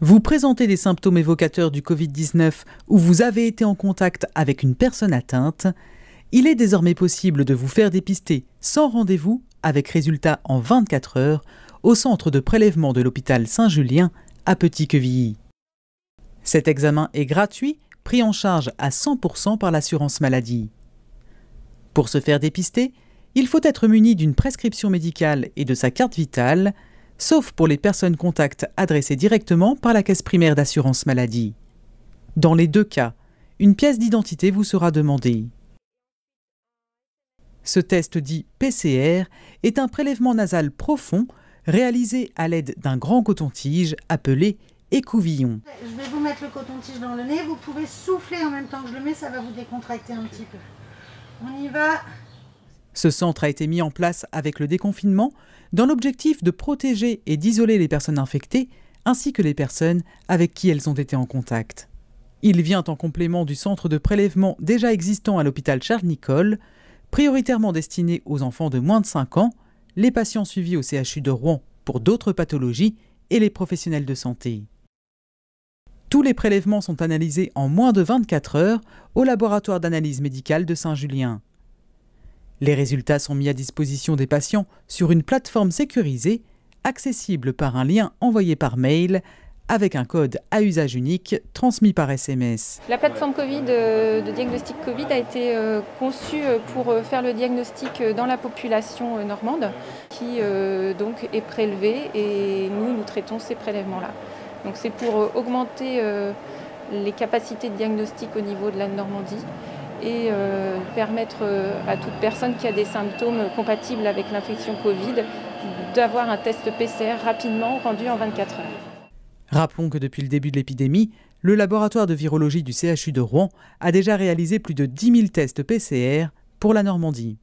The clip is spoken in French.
Vous présentez des symptômes évocateurs du Covid-19 ou vous avez été en contact avec une personne atteinte, il est désormais possible de vous faire dépister sans rendez-vous avec résultat en 24 heures au centre de prélèvement de l'hôpital Saint-Julien à Petit-Quevilly. Cet examen est gratuit, pris en charge à 100% par l'assurance maladie. Pour se faire dépister, il faut être muni d'une prescription médicale et de sa carte vitale, sauf pour les personnes contact adressées directement par la caisse primaire d'assurance maladie. Dans les deux cas, une pièce d'identité vous sera demandée. Ce test dit PCR est un prélèvement nasal profond réalisé à l'aide d'un grand coton-tige appelé écouvillon. Je vais vous mettre le coton-tige dans le nez, vous pouvez souffler en même temps que je le mets, ça va vous décontracter un petit peu. On y va, ce centre a été mis en place avec le déconfinement dans l'objectif de protéger et d'isoler les personnes infectées ainsi que les personnes avec qui elles ont été en contact. Il vient en complément du centre de prélèvement déjà existant à l'hôpital charles nicole prioritairement destiné aux enfants de moins de 5 ans, les patients suivis au CHU de Rouen pour d'autres pathologies et les professionnels de santé. Tous les prélèvements sont analysés en moins de 24 heures au laboratoire d'analyse médicale de Saint-Julien. Les résultats sont mis à disposition des patients sur une plateforme sécurisée, accessible par un lien envoyé par mail avec un code à usage unique transmis par SMS. La plateforme Covid euh, de diagnostic Covid a été euh, conçue euh, pour faire le diagnostic dans la population normande qui donc est prélevée et nous nous traitons ces prélèvements-là. Donc c'est pour augmenter les capacités de diagnostic au niveau de la Normandie et euh, permettre euh, à toute personne qui a des symptômes compatibles avec l'infection Covid d'avoir un test PCR rapidement rendu en 24 heures. Rappelons que depuis le début de l'épidémie, le laboratoire de virologie du CHU de Rouen a déjà réalisé plus de 10 000 tests PCR pour la Normandie.